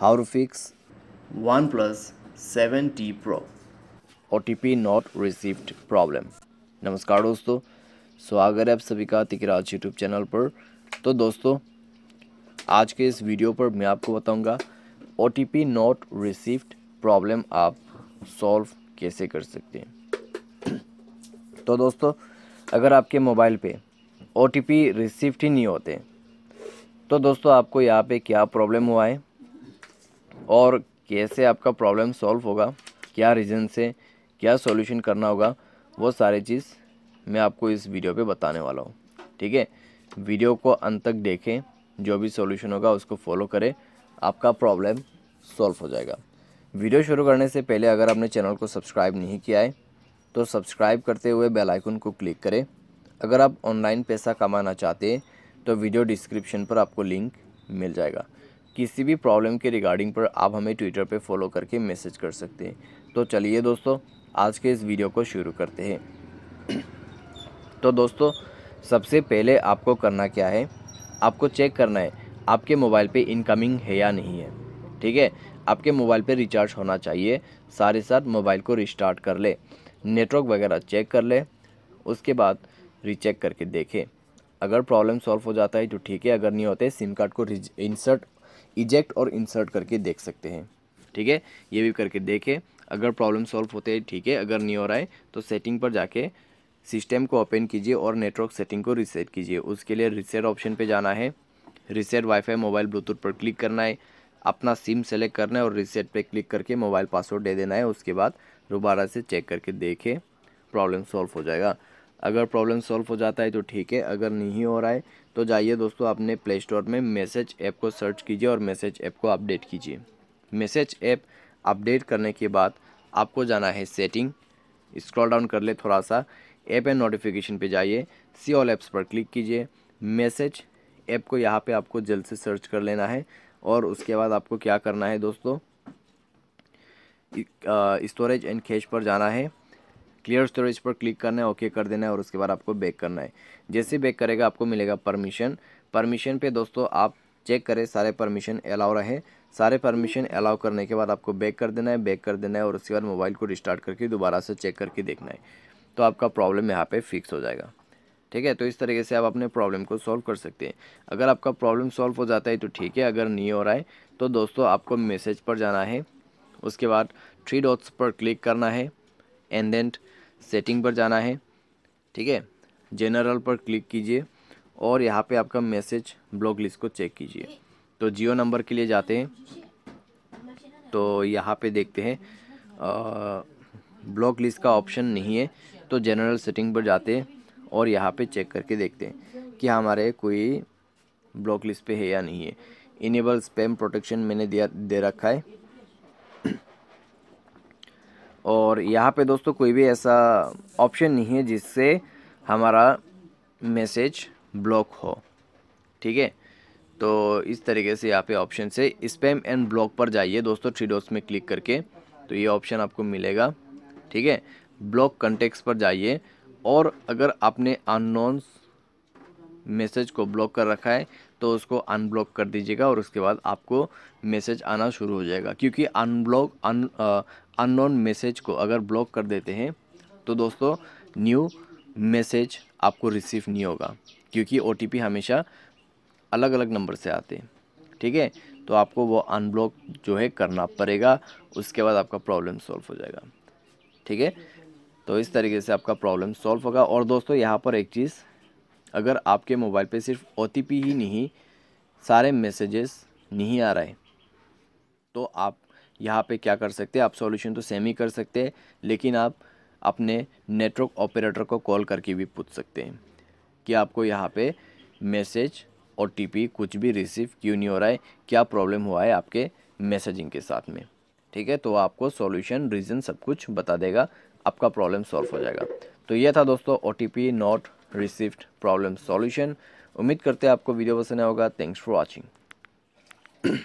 how to fix OnePlus 7T Pro O not received problem नमस्कार दोस्तों स्वागत है आप सभी का तिकराज यूट्यूब चैनल पर तो दोस्तों आज के इस वीडियो पर मैं आपको बताऊंगा ओ नॉट रिसीव्ड प्रॉब्लम आप सॉल्व कैसे कर सकते हैं तो दोस्तों अगर आपके मोबाइल पे ओ रिसीव्ड ही नहीं होते तो दोस्तों आपको यहाँ पे क्या प्रॉब्लम हुआ है और कैसे आपका प्रॉब्लम सॉल्व होगा क्या रीज़न से क्या सॉल्यूशन करना होगा वो सारी चीज़ मैं आपको इस वीडियो पे बताने वाला हूँ ठीक है वीडियो को अंत तक देखें जो भी सॉल्यूशन होगा उसको फॉलो करें आपका प्रॉब्लम सॉल्व हो जाएगा वीडियो शुरू करने से पहले अगर आपने चैनल को सब्सक्राइब नहीं किया है तो सब्सक्राइब करते हुए बेल आइकन को क्लिक करें अगर आप ऑनलाइन पैसा कमाना चाहते हैं तो वीडियो डिस्क्रिप्शन पर आपको लिंक मिल जाएगा किसी भी प्रॉब्लम के रिगार्डिंग पर आप हमें ट्विटर पर फॉलो करके मैसेज कर सकते हैं तो चलिए दोस्तों आज के इस वीडियो को शुरू करते हैं तो दोस्तों सबसे पहले आपको करना क्या है आपको चेक करना है आपके मोबाइल पे इनकमिंग है या नहीं है ठीक है आपके मोबाइल पे रिचार्ज होना चाहिए सारे साथ मोबाइल को रिस्टार्ट कर ले नेटवर्क वगैरह चेक कर ले उसके बाद रीचेक करके देखें अगर प्रॉब्लम सॉल्व हो जाता है तो ठीक है अगर नहीं होते सिम कार्ड को इंसर्ट इजेक्ट और इंसर्ट करके देख सकते हैं ठीक है ये भी करके देखें अगर प्रॉब्लम सॉल्व होते हैं ठीक है अगर नहीं हो रहा है तो सेटिंग पर जाके सिस्टम को ओपन कीजिए और नेटवर्क सेटिंग को रिसेट कीजिए उसके लिए रिसेट ऑप्शन पे जाना है रिसेट वाईफाई मोबाइल ब्लूटूथ पर क्लिक करना है अपना सिम सेलेक्ट करना है और रिसेट पे क्लिक करके मोबाइल पासवर्ड दे देना है उसके बाद दोबारा से चेक करके देखें प्रॉब्लम सॉल्व हो जाएगा अगर प्रॉब्लम सॉल्व हो जाता है तो ठीक है अगर नहीं हो रहा है तो जाइए दोस्तों अपने प्ले स्टोर में मैसेज ऐप को सर्च कीजिए और मैसेज ऐप को अपडेट कीजिए मैसेज ऐप अपडेट करने के बाद आपको जाना है सेटिंग स्क्रॉल डाउन कर ले थोड़ा सा ऐप एंड नोटिफिकेशन पे जाइए सी ऑल ऐप्स पर क्लिक कीजिए मैसेज ऐप को यहाँ पे आपको जल्द से सर्च कर लेना है और उसके बाद आपको क्या करना है दोस्तों स्टोरेज एंड कैश पर जाना है क्लियर स्टोरेज पर क्लिक करना है ओके कर देना है और उसके बाद आपको बैक करना है जैसे बैक करेगा आपको मिलेगा परमिशन परमिशन पे दोस्तों आप चेक करें सारे परमिशन अलाउ रहे सारे परमिशन अलाउ करने के बाद आपको बैक कर देना है बैक कर देना है और उसके बाद मोबाइल को रिस्टार्ट करके दोबारा से चेक करके देखना है तो आपका प्रॉब्लम यहाँ पर फिक्स हो जाएगा ठीक है तो इस तरीके से आप अपने प्रॉब्लम को सॉल्व कर सकते हैं अगर आपका प्रॉब्लम सॉल्व हो जाता है तो ठीक है अगर नहीं हो रहा है तो दोस्तों आपको मैसेज पर जाना है उसके बाद थ्री डॉट्स पर क्लिक करना है एंड सेटिंग पर जाना है ठीक है जनरल पर क्लिक कीजिए और यहाँ पे आपका मैसेज ब्लॉक लिस्ट को चेक कीजिए तो जियो नंबर के लिए जाते हैं तो यहाँ पे देखते हैं ब्लॉक लिस्ट का ऑप्शन नहीं है तो जनरल सेटिंग पर जाते हैं और यहाँ पे चेक करके देखते हैं कि हमारे कोई ब्लॉक लिस्ट पे है या नहीं है इनेबल स्पैम प्रोटेक्शन मैंने दिया दे रखा है और यहाँ पे दोस्तों कोई भी ऐसा ऑप्शन नहीं है जिससे हमारा मैसेज ब्लॉक हो ठीक है तो इस तरीके से यहाँ पे ऑप्शन से स्पैम एंड ब्लॉक पर जाइए दोस्तों थ्री डॉट्स में क्लिक करके तो ये ऑप्शन आपको मिलेगा ठीक है ब्लॉक कंटेक्स पर जाइए और अगर आपने अननोन्स मैसेज को ब्लॉक कर रखा है तो उसको अनब्लॉक कर दीजिएगा और उसके बाद आपको मैसेज आना शुरू हो जाएगा क्योंकि अनब्लॉक अन अननोन मैसेज को अगर ब्लॉक कर देते हैं तो दोस्तों न्यू मैसेज आपको रिसीव नहीं होगा क्योंकि ओ हमेशा अलग अलग नंबर से आते हैं ठीक है तो आपको वो अनब्लॉक जो है करना पड़ेगा उसके बाद आपका प्रॉब्लम सॉल्व हो जाएगा ठीक है तो इस तरीके से आपका प्रॉब्लम सॉल्व होगा और दोस्तों यहाँ पर एक चीज़ अगर आपके मोबाइल पे सिर्फ ओ ही नहीं सारे मैसेजेस नहीं आ रहे तो आप यहाँ पे क्या कर सकते हैं आप सॉल्यूशन तो सेम ही कर सकते हैं लेकिन आप अपने नेटवर्क ऑपरेटर को कॉल करके भी पूछ सकते हैं कि आपको यहाँ पे मैसेज ओ कुछ भी रिसीव क्यों नहीं हो रहा है क्या प्रॉब्लम हुआ है आपके मैसेजिंग के साथ में ठीक है तो आपको सॉल्यूशन रीज़न सब कुछ बता देगा आपका प्रॉब्लम सॉल्व हो जाएगा तो ये था दोस्तों O T P not received problem solution उम्मीद करते हैं आपको वीडियो पसंद आया होगा थैंक्स फॉर वॉचिंग